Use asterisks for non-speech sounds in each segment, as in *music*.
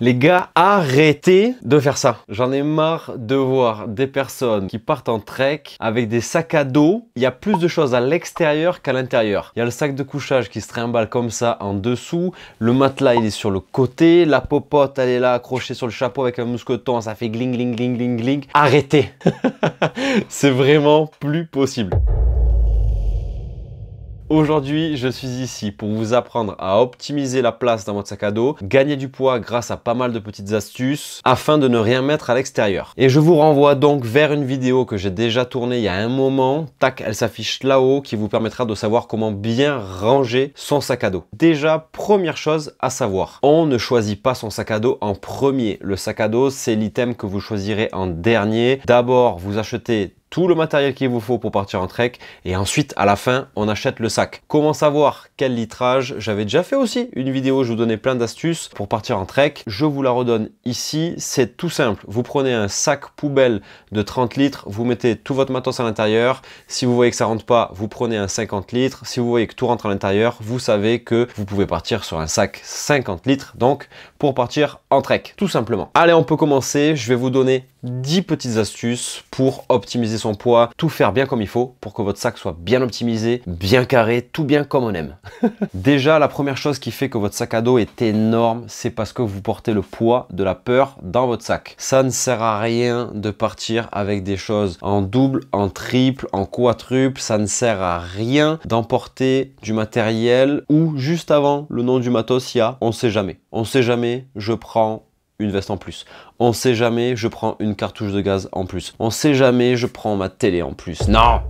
Les gars, arrêtez de faire ça. J'en ai marre de voir des personnes qui partent en trek avec des sacs à dos. Il y a plus de choses à l'extérieur qu'à l'intérieur. Il y a le sac de couchage qui se trimballe comme ça en dessous. Le matelas, il est sur le côté. La popote, elle est là accrochée sur le chapeau avec un mousqueton. Ça fait gling, gling, gling, gling, gling. Arrêtez. *laughs* C'est vraiment plus possible. Aujourd'hui, je suis ici pour vous apprendre à optimiser la place dans votre sac à dos, gagner du poids grâce à pas mal de petites astuces afin de ne rien mettre à l'extérieur. Et je vous renvoie donc vers une vidéo que j'ai déjà tournée il y a un moment, tac, elle s'affiche là-haut, qui vous permettra de savoir comment bien ranger son sac à dos. Déjà, première chose à savoir, on ne choisit pas son sac à dos en premier. Le sac à dos, c'est l'item que vous choisirez en dernier. D'abord, vous achetez le matériel qu'il vous faut pour partir en trek et ensuite à la fin on achète le sac. Comment savoir quel litrage J'avais déjà fait aussi une vidéo, je vous donnais plein d'astuces pour partir en trek. Je vous la redonne ici, c'est tout simple. Vous prenez un sac poubelle de 30 litres, vous mettez tout votre matos à l'intérieur. Si vous voyez que ça rentre pas, vous prenez un 50 litres. Si vous voyez que tout rentre à l'intérieur, vous savez que vous pouvez partir sur un sac 50 litres donc pour partir en trek tout simplement. Allez on peut commencer, je vais vous donner 10 petites astuces pour optimiser son poids, tout faire bien comme il faut pour que votre sac soit bien optimisé, bien carré, tout bien comme on aime. *laughs* Déjà, la première chose qui fait que votre sac à dos est énorme, c'est parce que vous portez le poids de la peur dans votre sac. Ça ne sert à rien de partir avec des choses en double, en triple, en quadruple, ça ne sert à rien d'emporter du matériel ou juste avant le nom du matos, il y a on sait jamais. On sait jamais, je prends une veste en plus. On sait jamais, je prends une cartouche de gaz en plus. On sait jamais, je prends ma télé en plus. Non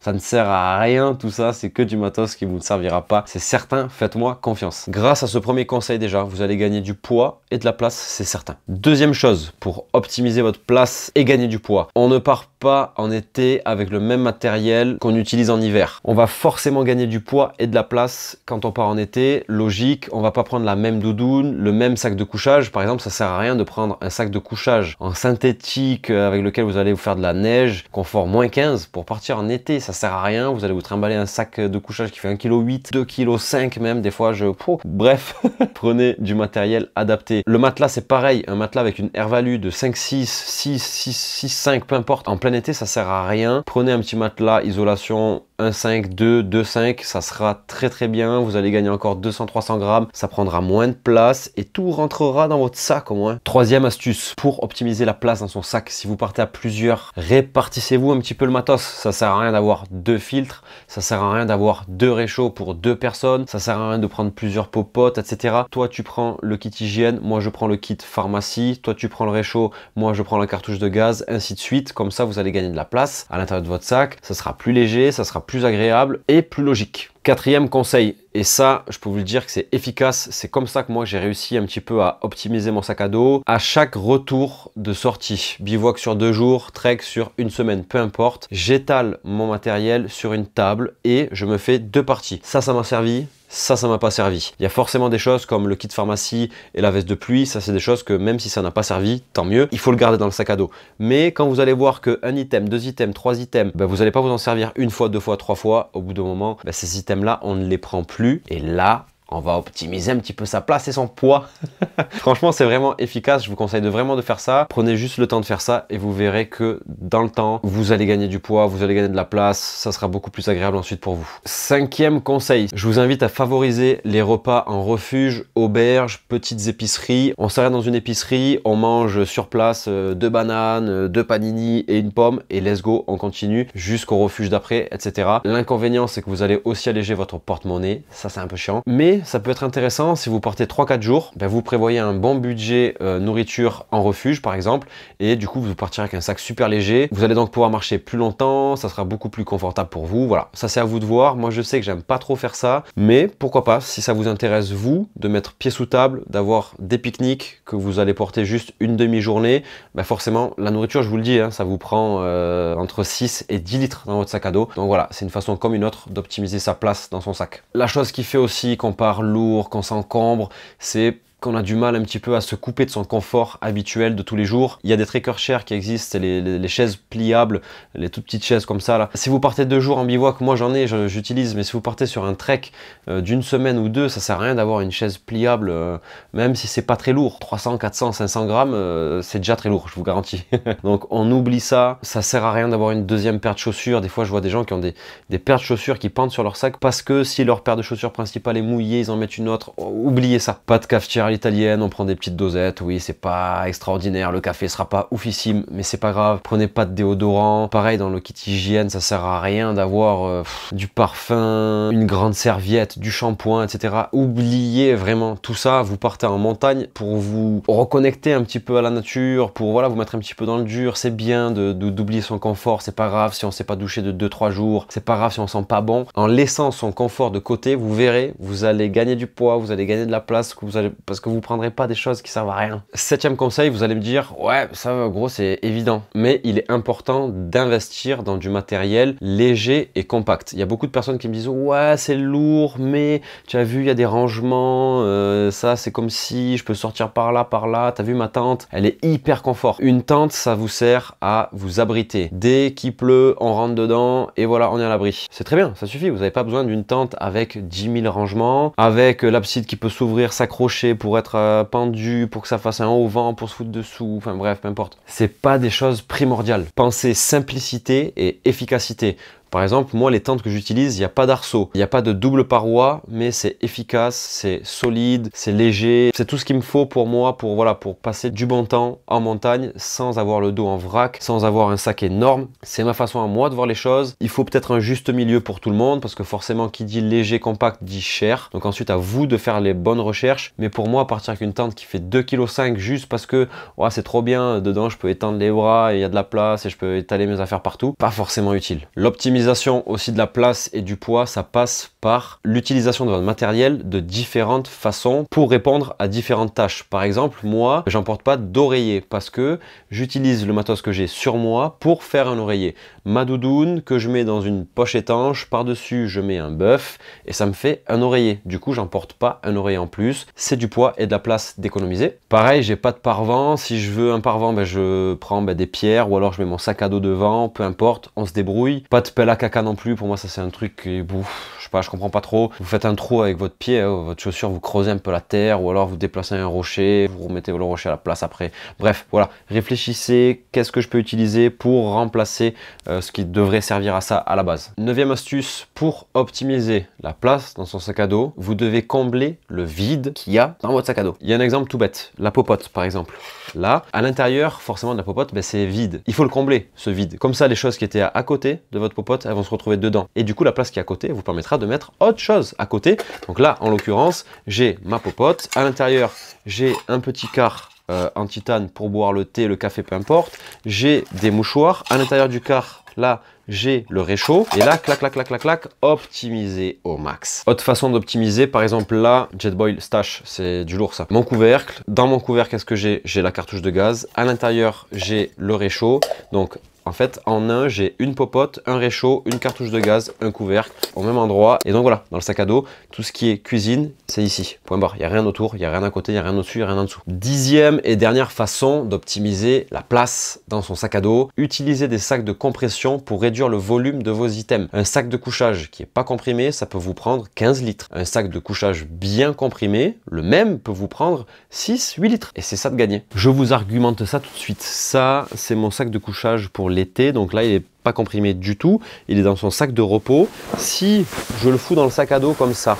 ça ne sert à rien, tout ça, c'est que du matos qui ne servira pas. C'est certain, faites-moi confiance. Grâce à ce premier conseil déjà, vous allez gagner du poids et de la place, c'est certain. Deuxième chose, pour optimiser votre place et gagner du poids, on ne part en été avec le même matériel qu'on utilise en hiver. On va forcément gagner du poids et de la place quand on part en été. Logique, on va pas prendre la même doudoune, le même sac de couchage. Par exemple, ça sert à rien de prendre un sac de couchage en synthétique avec lequel vous allez vous faire de la neige, confort moins 15 pour partir en été. Ça sert à rien. Vous allez vous trimballer un sac de couchage qui fait 1,8 kg, 2 kg même. Des fois, je... bref, *laughs* prenez du matériel adapté. Le matelas, c'est pareil. Un matelas avec une air value de 5, 6, 6, 6, 6, 5, peu importe. En plein ça sert à rien. Prenez un petit matelas, isolation 1,5, 2, 5, ça sera très très bien. Vous allez gagner encore 200-300 grammes, ça prendra moins de place et tout rentrera dans votre sac au moins. Troisième astuce, pour optimiser la place dans son sac, si vous partez à plusieurs, répartissez-vous un petit peu le matos. Ça sert à rien d'avoir deux filtres, ça sert à rien d'avoir deux réchauds pour deux personnes, ça sert à rien de prendre plusieurs popotes, etc. Toi tu prends le kit hygiène, moi je prends le kit pharmacie, toi tu prends le réchaud, moi je prends la cartouche de gaz, ainsi de suite. Comme ça vous allez gagner de la place à l'intérieur de votre sac, ça sera plus léger, ça sera plus agréable et plus logique. Quatrième conseil, et ça, je peux vous le dire que c'est efficace, c'est comme ça que moi j'ai réussi un petit peu à optimiser mon sac à dos. À chaque retour de sortie, bivouac sur deux jours, trek sur une semaine, peu importe, j'étale mon matériel sur une table et je me fais deux parties. Ça, ça m'a servi ça, ça m'a pas servi. Il y a forcément des choses comme le kit pharmacie et la veste de pluie, ça c'est des choses que même si ça n'a pas servi, tant mieux, il faut le garder dans le sac à dos. Mais quand vous allez voir que un item, deux items, trois items, ben, vous n'allez pas vous en servir une fois, deux fois, trois fois, au bout d'un moment, ben, ces items-là, on ne les prend plus, et là, on va optimiser un petit peu sa place et son poids. *laughs* Franchement, c'est vraiment efficace. Je vous conseille de vraiment de faire ça. Prenez juste le temps de faire ça et vous verrez que dans le temps, vous allez gagner du poids, vous allez gagner de la place. Ça sera beaucoup plus agréable ensuite pour vous. Cinquième conseil, je vous invite à favoriser les repas en refuge, auberge, petites épiceries. On s'arrête dans une épicerie, on mange sur place euh, deux bananes, euh, deux panini et une pomme et let's go, on continue jusqu'au refuge d'après, etc. L'inconvénient, c'est que vous allez aussi alléger votre porte-monnaie. Ça, c'est un peu chiant. Mais ça peut être intéressant si vous portez 3-4 jours, ben, vous prévoyez un bon budget euh, nourriture en refuge par exemple, et du coup vous partirez avec un sac super léger. Vous allez donc pouvoir marcher plus longtemps, ça sera beaucoup plus confortable pour vous. Voilà, ça c'est à vous de voir. Moi je sais que j'aime pas trop faire ça, mais pourquoi pas si ça vous intéresse vous de mettre pied sous table, d'avoir des pique-niques que vous allez porter juste une demi-journée, ben forcément la nourriture, je vous le dis, hein, ça vous prend euh, entre 6 et 10 litres dans votre sac à dos. Donc voilà, c'est une façon comme une autre d'optimiser sa place dans son sac. La chose qui fait aussi qu'on lourd, qu'on s'encombre, c'est qu'on a du mal un petit peu à se couper de son confort habituel de tous les jours. Il y a des trekkers chers qui existent, les, chaises pliables, les toutes petites chaises comme ça. Là. Si vous partez deux jours en bivouac, moi j'en ai, j'utilise, mais si vous partez sur un trek euh, d'une semaine ou deux, ça sert à rien d'avoir une chaise pliable, euh, même si c'est pas très lourd. 300, 400, 500 grammes, euh, c'est déjà très lourd, je vous garantis. *laughs* Donc on oublie ça, ça sert à rien d'avoir une deuxième paire de chaussures. Des fois je vois des gens qui ont des, des paires de chaussures qui pendent sur leur sac parce que si leur paire de chaussures principale est mouillée, ils en mettent une autre. Oh, oubliez ça. Pas de cafetière italienne, on prend des petites dosettes. Oui, c'est pas extraordinaire, le café sera pas oufissime, mais c'est pas grave. Prenez pas de déodorant. Pareil, dans le kit hygiène, ça sert à rien d'avoir euh, du parfum, une grande serviette, du shampoing, etc. Oubliez vraiment tout ça. Vous partez en montagne pour vous reconnecter un petit peu à la nature, pour voilà, vous mettre un petit peu dans le dur. C'est bien d'oublier de, son confort, c'est pas grave si on s'est pas douché de 2-3 jours, c'est pas grave si on sent pas bon. En laissant son confort de côté, vous verrez, vous allez gagner du poids, vous allez gagner de la place, vous allez parce que vous prendrez pas des choses qui servent à rien. Septième conseil, vous allez me dire, ouais, ça, gros, c'est évident. Mais il est important d'investir dans du matériel léger et compact. Il y a beaucoup de personnes qui me disent, ouais, c'est lourd, mais tu as vu, il y a des rangements, euh, ça, c'est comme si je peux sortir par là, par là. Tu as vu ma tente Elle est hyper confort. Une tente, ça vous sert à vous abriter. Dès qu'il pleut, on rentre dedans et voilà, on est à l'abri. C'est très bien, ça suffit. Vous n'avez pas besoin d'une tente avec 10 000 rangements, avec euh, l'abside qui peut s'ouvrir, s'accrocher, pour être euh, pendu, pour que ça fasse un haut vent, pour se foutre dessous, enfin bref, peu importe. C'est pas des choses primordiales. Pensez simplicité et efficacité. Par exemple, moi, les tentes que j'utilise, il n'y a pas d'arceau, il n'y a pas de double paroi, mais c'est efficace, c'est solide, c'est léger, c'est tout ce qu'il me faut pour moi, pour, voilà, pour passer du bon temps en montagne sans avoir le dos en vrac, sans avoir un sac énorme. C'est ma façon à moi de voir les choses. Il faut peut-être un juste milieu pour tout le monde, parce que forcément, qui dit léger, compact, dit cher. Donc ensuite, à vous de faire les bonnes recherches. Mais pour moi, partir partir qu'une tente qui fait 2,5 kg juste parce que c'est trop bien, dedans, je peux étendre les bras, il y a de la place et je peux étaler mes affaires partout, pas forcément utile. L'optimisation aussi de la place et du poids, ça passe par l'utilisation de votre matériel de différentes façons pour répondre à différentes tâches. Par exemple, moi, j'emporte pas d'oreiller parce que j'utilise le matos que j'ai sur moi pour faire un oreiller. Ma doudoune que je mets dans une poche étanche, par-dessus je mets un bœuf et ça me fait un oreiller. Du coup, j'emporte pas un oreiller en plus. C'est du poids et de la place d'économiser. Pareil, j'ai pas de parvent. Si je veux un parvent, ben, je prends ben, des pierres ou alors je mets mon sac à dos devant, peu importe, on se débrouille. Pas de pelle caca non plus, pour moi ça c'est un truc qui, bouffe je sais pas, je comprends pas trop. Vous faites un trou avec votre pied, hein, votre chaussure, vous creusez un peu la terre, ou alors vous déplacez un rocher, vous remettez le rocher à la place après. Bref, voilà, réfléchissez, qu'est-ce que je peux utiliser pour remplacer euh, ce qui devrait servir à ça à la base. Neuvième astuce, pour optimiser la place dans son sac à dos, vous devez combler le vide qu'il y a dans votre sac à dos. Il y a un exemple tout bête, la popote par exemple. Là, à l'intérieur forcément de la popote, ben, c'est vide. Il faut le combler, ce vide. Comme ça, les choses qui étaient à côté de votre popote, elles vont se retrouver dedans. Et du coup, la place qui est à côté vous permettra de mettre autre chose à côté. Donc là, en l'occurrence, j'ai ma popote. À l'intérieur, j'ai un petit quart euh, en titane pour boire le thé, le café, peu importe. J'ai des mouchoirs. À l'intérieur du car là, j'ai le réchaud. Et là, clac, clac, clac, clac, clac, optimisé au max. Autre façon d'optimiser, par exemple là, Jetboil Stash, c'est du lourd ça. Mon couvercle, dans mon couvercle, qu'est-ce que j'ai J'ai la cartouche de gaz. À l'intérieur, j'ai le réchaud. Donc en fait, en un, j'ai une popote, un réchaud, une cartouche de gaz, un couvercle au même endroit. Et donc voilà, dans le sac à dos, tout ce qui est cuisine, c'est ici. Point barre. Il n'y a rien autour, il n'y a rien à côté, il n'y a rien au-dessus, il n'y a rien en dessous. Dixième et dernière façon d'optimiser la place dans son sac à dos, utilisez des sacs de compression pour réduire le volume de vos items. Un sac de couchage qui n'est pas comprimé, ça peut vous prendre 15 litres. Un sac de couchage bien comprimé, le même peut vous prendre 6-8 litres. Et c'est ça de gagner. Je vous argumente ça tout de suite. Ça, c'est mon sac de couchage pour les l'été, donc là il n'est pas comprimé du tout, il est dans son sac de repos. Si je le fous dans le sac à dos comme ça,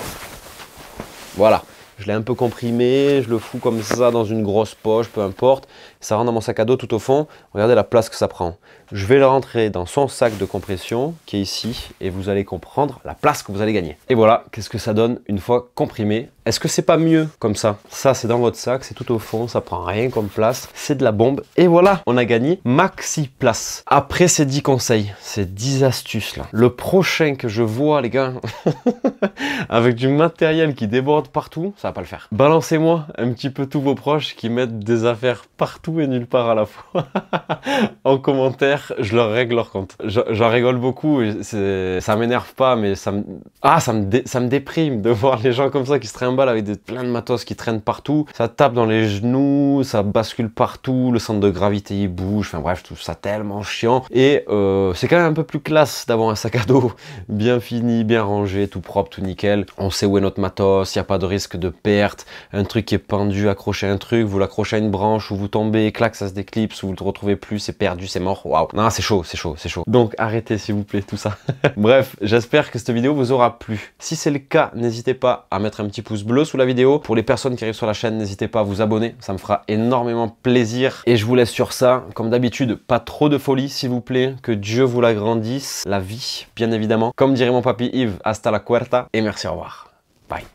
voilà, je l'ai un peu comprimé, je le fous comme ça dans une grosse poche, peu importe, ça rentre dans mon sac à dos tout au fond, regardez la place que ça prend. Je vais le rentrer dans son sac de compression qui est ici et vous allez comprendre la place que vous allez gagner. Et voilà, qu'est-ce que ça donne une fois comprimé. Est-ce que c'est pas mieux comme ça Ça c'est dans votre sac, c'est tout au fond, ça prend rien comme place, c'est de la bombe. Et voilà, on a gagné maxi place. Après ces 10 conseils, ces 10 astuces là, le prochain que je vois les gars, *laughs* avec du matériel qui déborde partout, ça va pas le faire. Balancez-moi un petit peu tous vos proches qui mettent des affaires partout et nulle part à la fois. *laughs* en commentaire, je leur règle leur compte. J'en rigole beaucoup et ça m'énerve pas, mais ça me, ah, ça me, ça me déprime de *laughs* voir les gens comme ça qui se trimballent avec plein de matos qui traînent partout. Ça tape dans les genoux, ça bascule partout, le centre de gravité il bouge. Enfin bref, je trouve ça tellement chiant. Et euh, c'est quand même un peu plus classe d'avoir un sac à dos *laughs* bien fini, bien rangé, tout propre, tout nickel. On sait où est notre matos, il n'y a pas de risque de perte. Un truc qui est pendu, accroché un truc, vous l'accrochez à une branche ou vous tombez voyez clac, ça se déclipse, vous vous le retrouvez plus, c'est perdu, c'est mort, waouh. Non, c'est chaud, c'est chaud, c'est chaud. Donc arrêtez s'il vous plaît tout ça. *laughs* Bref, j'espère que cette vidéo vous aura plu. Si c'est le cas, n'hésitez pas à mettre un petit pouce bleu sous la vidéo. Pour les personnes qui arrivent sur la chaîne, n'hésitez pas à vous abonner, ça me fera énormément plaisir. Et je vous laisse sur ça. Comme d'habitude, pas trop de folie s'il vous plaît, que Dieu vous l'agrandisse. la vie bien évidemment. Comme dirait mon papy Yves, hasta la cuarta et merci, au revoir. Bye.